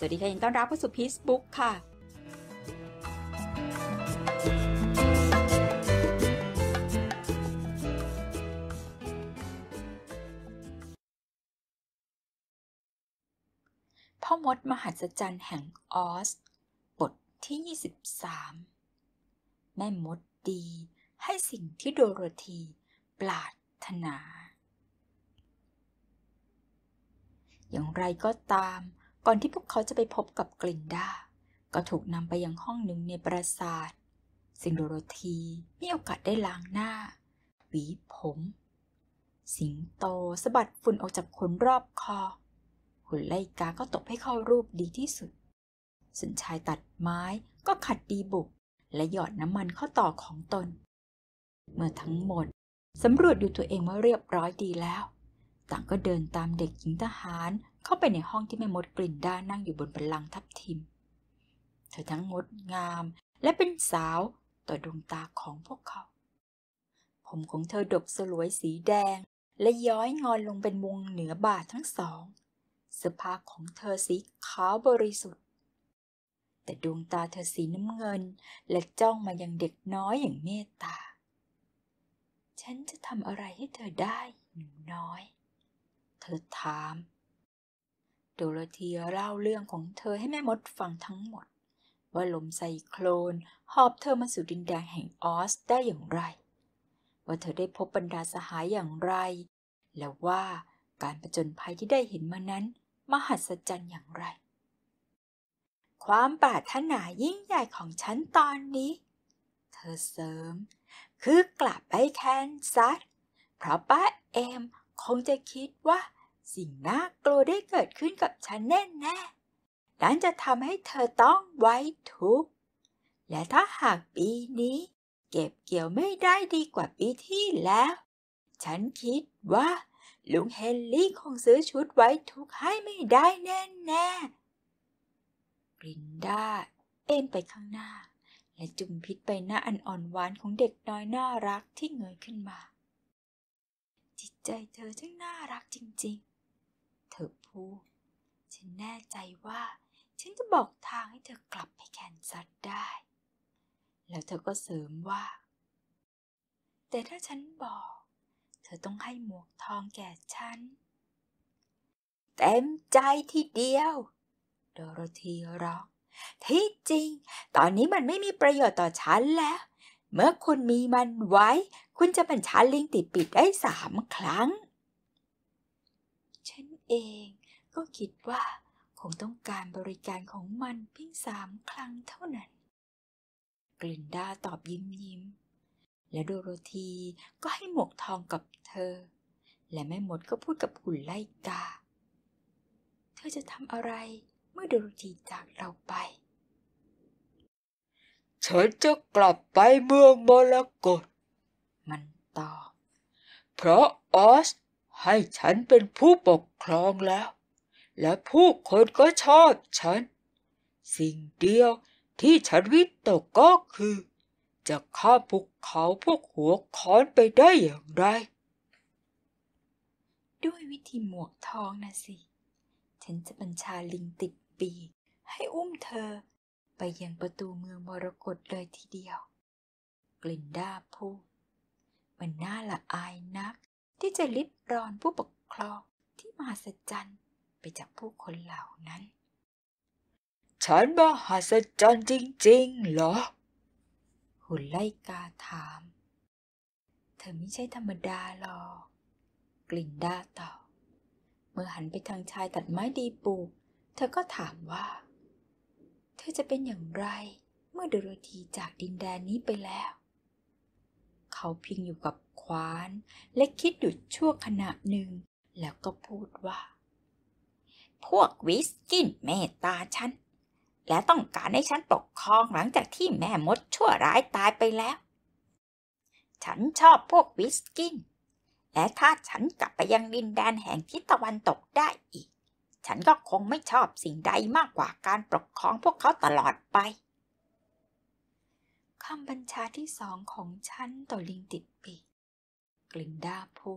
สวัสดีค่ะยินต้อนรับเข้าสู่พีซบุ๊กค่ะพ่อมดมหัศจรรย์แห่งออสบทที่ 23 แม่มดดี ให้สิ่งที่โดโรธีปรารถนา อย่างไรก็ตามก่อนที่พวกเขาจะไปพบกับกลินดา ก็ถูกนำไปยังห้องหนึ่งในปราสาทซิงโดโรธีมีโอกาสได้ล้างหน้า หวีผม สิงโตสะบัดฝุ่นออกจากขนรอบคอ หุ่นไลกาก็ตกให้เข้ารูปดีที่สุดสินชายตัดไม้ก็ขัดดีบุก และหยอดน้ำมันเข้าต่อของตน เมื่อทั้งหมด สำรวจดูตัวเองว่าเรียบร้อยดีแล้ว ต่างก็เดินตามเด็กหญิงทหารเข้าไปในห้องที่แม่มดกลิ่นด้านั่งอยู่บนบันลังทับทิม เธอทั้งงดงามและเป็นสาวต่อดวงตาของพวกเขา ผมของเธอดกสลวยสีแดงและย้อยงอนลงเป็นวงเหนือบ่าทั้งสองเสื้อผ้าของเธอสีขาวบริสุทธิ์ แต่ดวงตาเธอสีน้ำเงิน และจ้องมายังเด็กน้อยอย่างเมตตา ฉันจะทำอะไรให้เธอได้หนูน้อย เธอถามโดโรธีเล่าเรื่องของเธอให้แม่มดฟังทั้งหมด ว่าลมไซโคลนหอบเธอมาสู่ดินแดนแห่งออสได้อย่างไร ว่าเธอได้พบบรรดาสหายอย่างไร และว่าการประจนภัยที่ได้เห็นมานั้น มหัศจรรย์อย่างไร ความปรารถนายิ่งใหญ่ของฉันตอนนี้ เธอเสริม คือกลับไปแคนซัสเพราะป้าเอมคงจะคิดว่าสิ่งน่ากลัวได้เกิดขึ้นกับฉันแน่แน่นั้นจะทำให้เธอต้องไว้ทุกข์และถ้าหากปีนี้เก็บเกี่ยวไม่ได้ดีกว่าปีที่แล้ว ฉันคิดว่า ลุงเฮนรี่คงซื้อชุดไว้ทุกข์ให้ไม่ได้แน่แน่กรินดาเอ็นไปข้างหน้า และจุ่มพิษไปหน้าอันอ่อนหวานของเด็กน้อยน่ารักที่เงยขึ้นมา จิตใจเธอช่างน่ารักจริงูฉันแน่ใจว่า ฉันจะบอกทางให้เธอกลับไปแคนซัสได้ แล้วเธอก็เสริมว่า แต่ถ้าฉันบอก เธอต้องให้หมวกทองแก่ฉันเต็มใจทีเดียวโดโรธีร้องที่จริง ตอนนี้มันไม่มีประโยชน์ต่อฉันแล้ว เมื่อคุณมีมันไว้คุณจะเป็นชาลิงติดปิดได้สามครั้งฉันเองก็คิดว่า คงต้องการบริการของมันเพียงสามครั้งเท่านั้น กลินดาตอบยิ้มยิ้ม และโดโรธีก็ให้หมวกทองกับเธอ และแม่มดก็พูดกับหุ่นไล่กา เธอจะทำอะไรเมื่อโดโรธีจากเราไปฉันจะกลับไปเมืองมรกตมันตอบ เพราะออสให้ฉันเป็นผู้ปกครองแล้วและผู้คนก็ชอบฉัน สิ่งเดียวที่ฉันวิตกก็คือ จะข้าภูเขาพวกหัวค้อนไปได้อย่างไร ด้วยวิธีหมวกทองนะสิ ฉันจะบัญชาลิงติดปีให้อุ้มเธอ ไปยังประตูเมืองมรกตเลยทีเดียว กลินดาพูดมันน่าละอายนักที่จะลิบรอนผู้ปกครองที่มหัศจรรย์ไปจากผู้คนเหล่านั้น ฉันมหัศจรรย์จริงๆเหรอ หุ่นไล่กาถาม เธอไม่ใช่ธรรมดาหรอกกลิ่นดาตอบ เมื่อหันไปทางชายตัดไม้ดีปู เธอก็ถามว่า เธอจะเป็นอย่างไรเมื่อโดโรธีจากดินแดนนี้ไปแล้ว เขาพิงอยู่กับขวาน และคิดหยุดชั่วขณะหนึ่ง แล้วก็พูดว่าพวกวิสกินเมตตาฉัน และต้องการให้ฉันปกครองหลังจากที่แม่มดชั่วร้ายตายไปแล้ว ฉันชอบพวกวิสกินและถ้าฉันกลับไปยังดินแดนแห่งทิศตะวันตกได้อีก ฉันก็คงไม่ชอบสิ่งใดมากกว่าการปกครองพวกเขาตลอดไปคำบัญชาที่สองของฉันต่อลิงติดปีกลินดาพู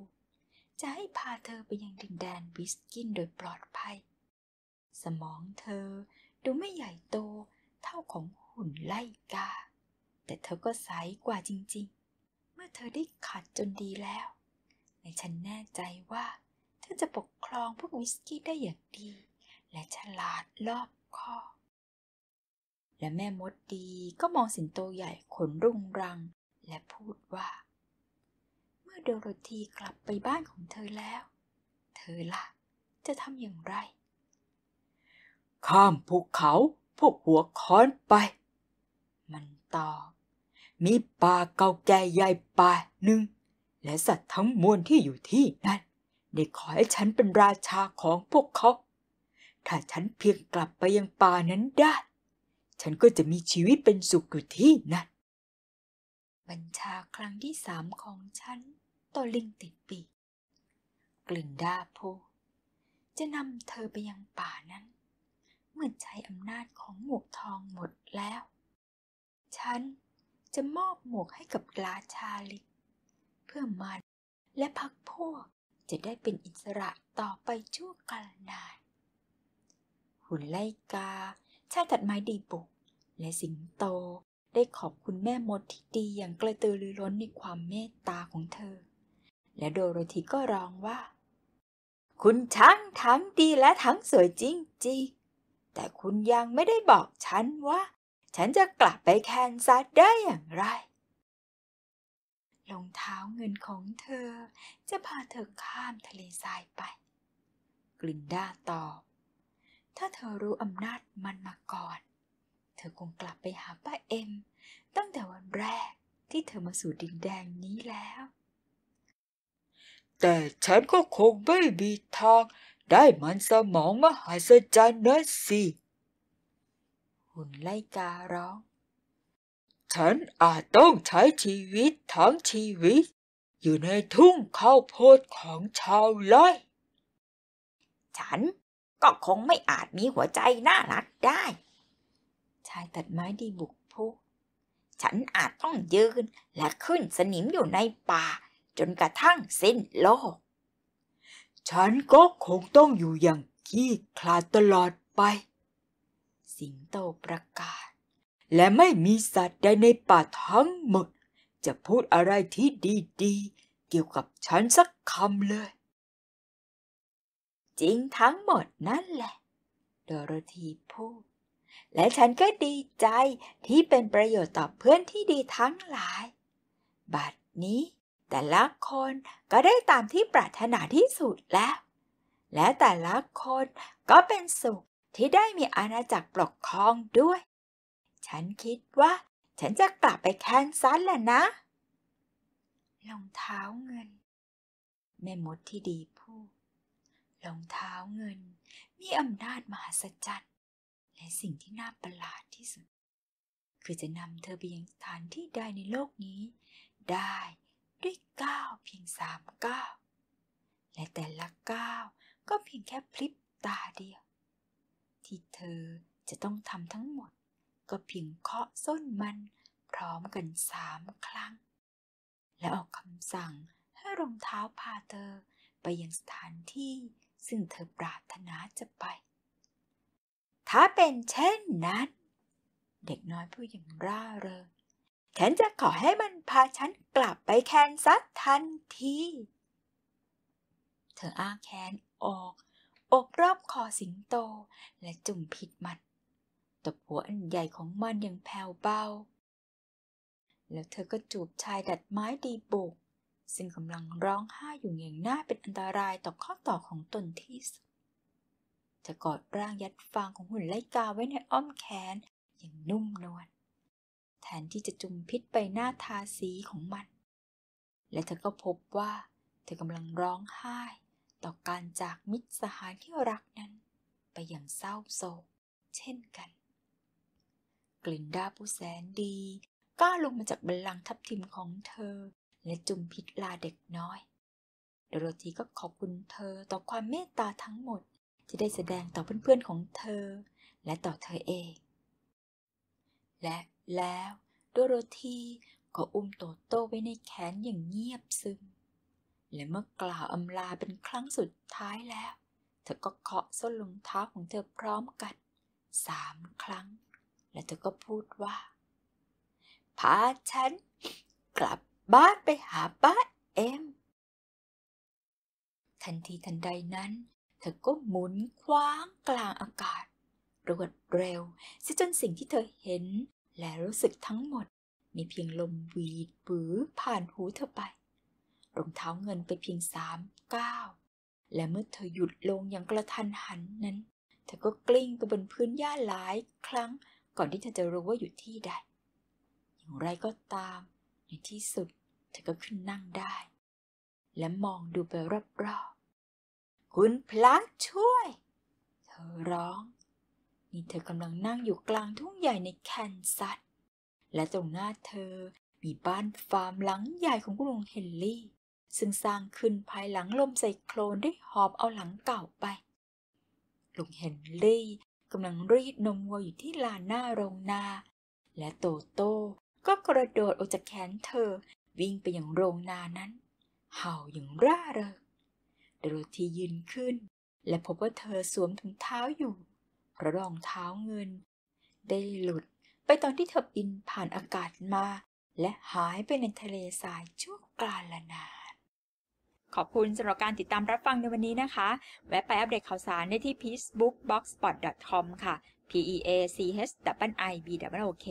จะให้พาเธอไปยังดินแดนวิสกินโดยปลอดภัยสมองเธอดูไม่ใหญ่โตเท่าของหุ่นไล่กา แต่เธอก็ใสกว่าจริงๆ เมื่อเธอได้ขัดจนดีแล้วและฉันแน่ใจว่า เธอจะปกครองพวกวิสกี้ได้อย่างดี และฉลาดรอบคอและแม่มดดีก็มองสิงโตใหญ่ขนรุงรัง และพูดว่า เมื่อโดโรธีกลับไปบ้านของเธอแล้ว เธอละ่ะจะทำอย่างไรข้ามภูเขาพวกหัวค้อนไป มันตอบมีป่าเก่าแก่ใหญ่ป่าหนึ่งและสัตว์ทั้งมวลที่อยู่ที่นั่นได้ขอให้ฉันเป็นราชาของพวกเขา ถ้าฉันเพียงกลับไปยังป่านั้นได้ ฉันก็จะมีชีวิตเป็นสุขอยู่ที่นั่น บัญชาครั้งที่สามของฉันต่อลิงติดปีกกลิ่นดาพูจะนำเธอไปยังป่านั้นเมื่อใช้อำนาจของหมวกทองหมดแล้ว ฉันจะมอบหมวกให้กับรลาชาลิก เพื่อมันและพักพวกจะได้เป็นอิสระต่อไปชั่วกาลนานหุ่นไล่กา ชาตัดไม้ดีบุกและสิงโตได้ขอบคุณแม่มดที่ดีอย่างกระตือรือร้นในความเมตตาของเธอ และโดโรธีก็ร้องว่า คุณทั้งทั้งดีและทั้งสวยจริงๆแต่คุณยังไม่ได้บอกฉันว่า ฉันจะกลับไปแคนซัสได้อย่างไรรองเท้าเงินของเธอจะพาเธอข้ามทะเลทรายไป กลินดาตอบ ถ้าเธอรู้อำนาจมันมาก่อน เธอคงกลับไปหาป้าเอ็ม ตั้งแต่วันแรกที่เธอมาสู่ดินแดงนี้แล้ว แต่ฉันก็คงไม่มีทางได้มันสมองมหาศจรรย์นะสิหุ่นไล่การ้อง ฉันอาจต้องใช้ชีวิตทั้งชีวิต อยู่ในทุ่งข้าวโพดของชาวไร่ฉันก็คงไม่อาจมีหัวใจน่ารักได้ ชายตัดไม้ดีบุกพูดฉันอาจต้องยืนและขึ้นสนิมอยู่ในป่าจนกระทั่งสิ้นโลกฉันก็คงต้องอยู่อย่างขี้คลาดตลอดไป สิงโตประกาศ และไม่มีสัตว์ใดในป่าทั้งหมด จะพูดอะไรที่ดีๆเกี่ยวกับฉันสักคำเลย จริงทั้งหมดนั่นแหละ โดโรธีพูด และฉันก็ดีใจที่เป็นประโยชน์ต่อเพื่อนที่ดีทั้งหลายบัดนี้แต่ละคนก็ได้ตามที่ปรารถนาที่สุดแล้ว และแต่ละคนก็เป็นสุขที่ได้มีอาณาจักรปกครองด้วย ฉันคิดว่าฉันจะกลับไปแคนซัสแล้วนะ รองเท้าเงิน แม่มดที่ดีพูดรองเท้าเงิน มีอำนาจมหัศจรรย์และสิ่งที่น่าประหลาดที่สุด คือจะนำเธอไปยังสถานที่ใดในโลกนี้ได้ด้วยก้าวเพียงสามก้าวและแต่ละก้าวก็เพียงแค่พลิบตาเดียว ที่เธอจะต้องทำทั้งหมด ก็เพียงเคาะส้นมันพร้อมกันสามครั้ง และออกคำสั่งให้รองเท้าพาเธอไปยังสถานที่ซึ่งเธอปรารถนาจะไป ถ้าเป็นเช่นนั้น เด็กน้อยผู้หญิงร่าเริงฉันจะขอให้มันพาฉันกลับไปแคนซัสทันที เธออ้างแขนออก อกรอบคอสิงโตและจุ่มผิดมันตบหัวอันใหญ่ของมันอย่างแผ่วเบา แล้วเธอก็จูบชายดัดไม้ดีบุกซึ่งกำลังร้องไห้อยู่อย่างน่าเป็นอันตรายต่อข้อต่อของตนที่สุดเธอกอดร่างยัดฟางของหุ่นไล่กาไว้ในอ้อมแขนอย่างนุ่มนวลแทนที่จะจุมพิษไปหน้าทาสีของมัน และเธอก็พบว่าเธอกำลังร้องไห้ ต่อการจากมิตรสหายที่รักนั้น ไปอย่างเศร้าโศกเช่นกัน กลินดาผู้แสนดีก้าวลงมาจากบัลลังทับทิมของเธอและจุมพิษลาเด็กน้อย โดโรธีก็ขอบคุณเธอต่อความเมตตาทั้งหมดที่ได้แสดงต่อเพื่อนๆของเธอ และต่อเธอเอง และแล้วโดโรธีก็อุ้มโตโต้ไว้ในแขนอย่างเงียบซึมและเมื่อกล่าวอำลาเป็นครั้งสุดท้ายแล้ว เธอก็เคาะส้นรองเท้าของเธอพร้อมกันสามครั้ง และเธอก็พูดว่า พาฉันกลับบ้านไปหาป้าเอ็ม ทันทีทันใดนั้นเธอก็หมุนคว้างกลางอากาศ รวดเร็วซะจนสิ่งที่เธอเห็นและรู้สึกทั้งหมด มีเพียงลมวีดบือผ่านหูเธอไปรองเท้าเงินไปเพียงสามเก้าและเมื่อเธอหยุดลงอย่างกระทันหันนั้นเธอก็กลิ้งไปบนพื้นหญ้าหลายครั้งก่อนที่เธอจะรู้ว่าอยู่ที่ใด อย่างไรก็ตาม ในที่สุดเธอก็ขึ้นนั่งได้ และมองดูไปรอบๆคุณพลังช่วย เธอร้องนี่เธอกำลังนั่งอยู่กลางทุ่งใหญ่ในแคนซัส และตรงหน้าเธอมีบ้านฟาร์มหลังใหญ่ของณลุงเฮนรี่ซึ่งสร้างขึ้นภายหลังลมไซโคลนได้หอบเอาหลังเก่าไป ลุงเฮนรี่กำลังรีดนมวัวอยู่ที่ลานหน้าโรงนา และโตโต้ก็กระโดดออกจากแขนเธอวิ่งไปอย่างโรงนานั้น เห่าอย่างร่าเริง โดโรธียืนขึ้น และพบว่าเธอสวมถุงเท้าอยู่กระรองเท้าเงิน ได้หลุด ไปตอนที่เธอบินผ่านอากาศมา และหายไปในทะเลทรายชั่วกาลนานขอบคุณสำหรับการติดตามรับฟังในวันนี้นะคะ แวะไปอัปเดตข่าวสารได้ที่ peacebookboxspot.com ค่ะ p e a c h i b W o k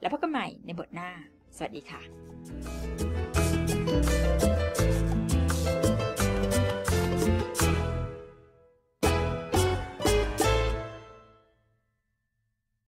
แล้วพบกันใหม่ในบทหน้า สวัสดีค่ะ